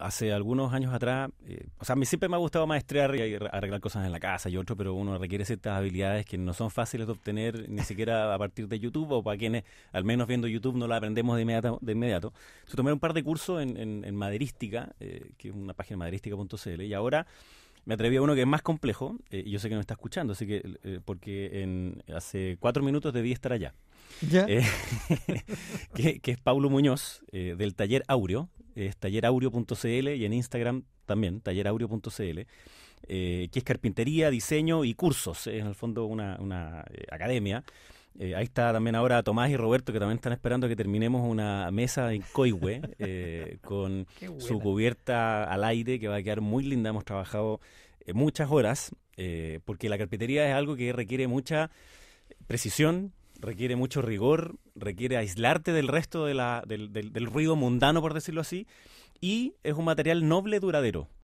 hace algunos años atrás, eh, o sea, a mí siempre me ha gustado maestrear y arreglar cosas en la casa y otro, pero uno requiere ciertas habilidades que no son fáciles de obtener ni siquiera a partir de YouTube o para quienes, al menos viendo YouTube, no la aprendemos de inmediato. De inmediato. Entonces, tomé un par de cursos en, maderística, eh, que es una página maderística.cl, y ahora me atreví a uno que es más complejo, eh, y yo sé que no está escuchando, así que, porque en, hace cuatro minutos debí estar allá. ¿Ya? que, es Paulo Muñoz, del taller Aureo, es talleraurio.cl y en Instagram también, talleraurio.cl, eh, que es carpintería, diseño y cursos, es eh, en el fondo una, eh, academia. ahí está también ahora Tomás y Roberto, que también están esperando que terminemos una mesa en Coihue con su cubierta al aire, que va a quedar muy linda. Hemos trabajado muchas horas, porque la carpintería es algo que requiere mucha precisión, requiere mucho rigor, requiere aislarte del resto de la, del, del, del ruido mundano, por decirlo así, y es un material noble duradero.